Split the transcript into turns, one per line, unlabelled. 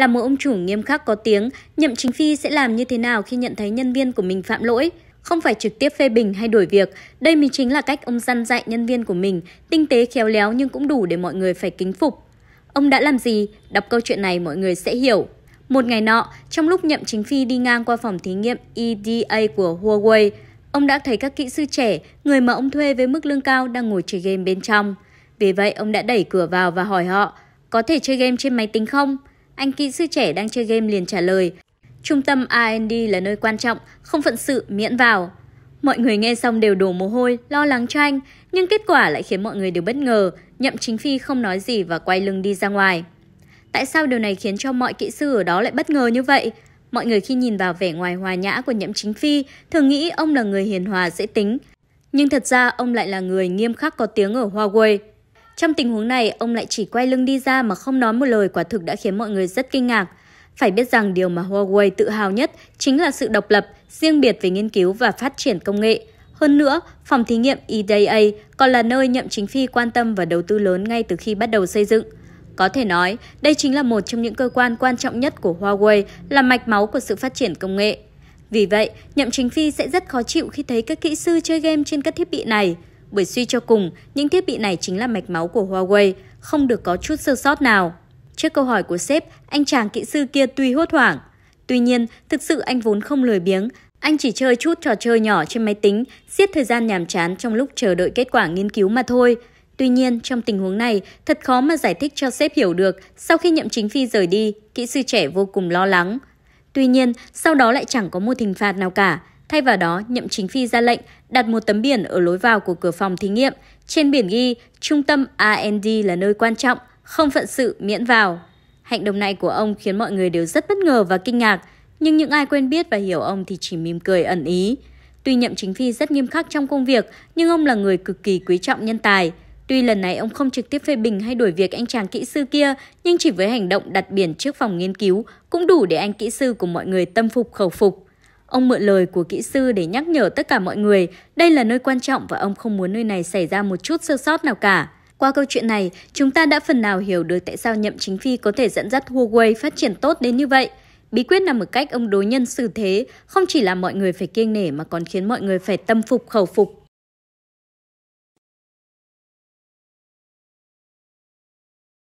là một ông chủ nghiêm khắc có tiếng, Nhậm Chính Phi sẽ làm như thế nào khi nhận thấy nhân viên của mình phạm lỗi? Không phải trực tiếp phê bình hay đổi việc, đây mới chính là cách ông săn dạy nhân viên của mình, tinh tế khéo léo nhưng cũng đủ để mọi người phải kính phục. Ông đã làm gì? Đọc câu chuyện này mọi người sẽ hiểu. Một ngày nọ, trong lúc Nhậm Chính Phi đi ngang qua phòng thí nghiệm EDA của Huawei, ông đã thấy các kỹ sư trẻ, người mà ông thuê với mức lương cao đang ngồi chơi game bên trong. Vì vậy, ông đã đẩy cửa vào và hỏi họ, có thể chơi game trên máy tính không? anh kỹ sư trẻ đang chơi game liền trả lời. Trung tâm R&D là nơi quan trọng, không phận sự miễn vào. Mọi người nghe xong đều đổ mồ hôi, lo lắng cho anh, nhưng kết quả lại khiến mọi người đều bất ngờ, nhậm chính phi không nói gì và quay lưng đi ra ngoài. Tại sao điều này khiến cho mọi kỹ sư ở đó lại bất ngờ như vậy? Mọi người khi nhìn vào vẻ ngoài hòa nhã của nhậm chính phi, thường nghĩ ông là người hiền hòa dễ tính. Nhưng thật ra ông lại là người nghiêm khắc có tiếng ở Huawei. Trong tình huống này, ông lại chỉ quay lưng đi ra mà không nói một lời quả thực đã khiến mọi người rất kinh ngạc. Phải biết rằng điều mà Huawei tự hào nhất chính là sự độc lập, riêng biệt về nghiên cứu và phát triển công nghệ. Hơn nữa, phòng thí nghiệm EDA còn là nơi nhậm chính phi quan tâm và đầu tư lớn ngay từ khi bắt đầu xây dựng. Có thể nói, đây chính là một trong những cơ quan quan trọng nhất của Huawei là mạch máu của sự phát triển công nghệ. Vì vậy, nhậm chính phi sẽ rất khó chịu khi thấy các kỹ sư chơi game trên các thiết bị này – bởi suy cho cùng, những thiết bị này chính là mạch máu của Huawei, không được có chút sơ sót nào. Trước câu hỏi của sếp, anh chàng kỹ sư kia tuy hốt hoảng. Tuy nhiên, thực sự anh vốn không lười biếng, anh chỉ chơi chút trò chơi nhỏ trên máy tính, giết thời gian nhàm chán trong lúc chờ đợi kết quả nghiên cứu mà thôi. Tuy nhiên, trong tình huống này, thật khó mà giải thích cho sếp hiểu được sau khi nhậm chính phi rời đi, kỹ sư trẻ vô cùng lo lắng. Tuy nhiên, sau đó lại chẳng có một hình phạt nào cả. Thay vào đó, Nhậm Chính Phi ra lệnh đặt một tấm biển ở lối vào của cửa phòng thí nghiệm. Trên biển ghi, trung tâm R&D là nơi quan trọng, không phận sự miễn vào. Hành động này của ông khiến mọi người đều rất bất ngờ và kinh ngạc, nhưng những ai quen biết và hiểu ông thì chỉ mỉm cười ẩn ý. Tuy Nhậm Chính Phi rất nghiêm khắc trong công việc, nhưng ông là người cực kỳ quý trọng nhân tài. Tuy lần này ông không trực tiếp phê bình hay đuổi việc anh chàng kỹ sư kia, nhưng chỉ với hành động đặt biển trước phòng nghiên cứu cũng đủ để anh kỹ sư của mọi người tâm phục khẩu phục. Ông mượn lời của kỹ sư để nhắc nhở tất cả mọi người, đây là nơi quan trọng và ông không muốn nơi này xảy ra một chút sơ sót nào cả. Qua câu chuyện này, chúng ta đã phần nào hiểu được tại sao Nhậm Chính Phi có thể dẫn dắt Huawei phát triển tốt đến như vậy. Bí quyết nằm ở cách ông đối nhân xử thế, không chỉ làm mọi người phải kiêng nể mà còn khiến mọi người phải tâm phục khẩu phục.